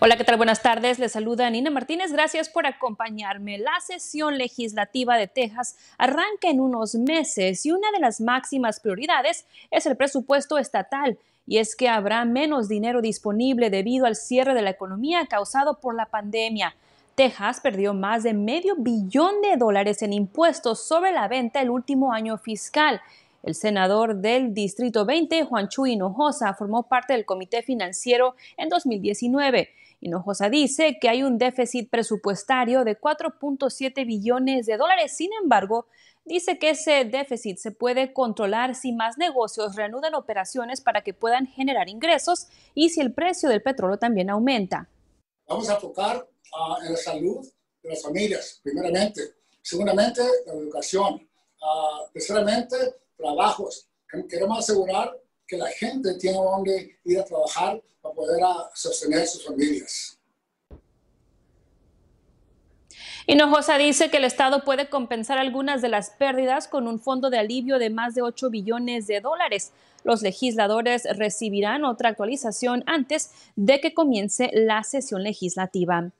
Hola, ¿qué tal? Buenas tardes. Les saluda Nina Martínez. Gracias por acompañarme. La sesión legislativa de Texas arranca en unos meses y una de las máximas prioridades es el presupuesto estatal. Y es que habrá menos dinero disponible debido al cierre de la economía causado por la pandemia. Texas perdió más de medio billón de dólares en impuestos sobre la venta el último año fiscal el senador del Distrito 20, Juan Chuy Hinojosa, formó parte del Comité Financiero en 2019. Hinojosa dice que hay un déficit presupuestario de 4.7 billones de dólares. Sin embargo, dice que ese déficit se puede controlar si más negocios reanudan operaciones para que puedan generar ingresos y si el precio del petróleo también aumenta. Vamos a tocar ah, en la salud de las familias, primeramente, segundamente, la educación, uh, terceramente, trabajos. Queremos asegurar que la gente tiene donde ir a trabajar para poder ah, sostener sus familias. Hinojosa dice que el Estado puede compensar algunas de las pérdidas con un fondo de alivio de más de 8 billones de dólares. Los legisladores recibirán otra actualización antes de que comience la sesión legislativa.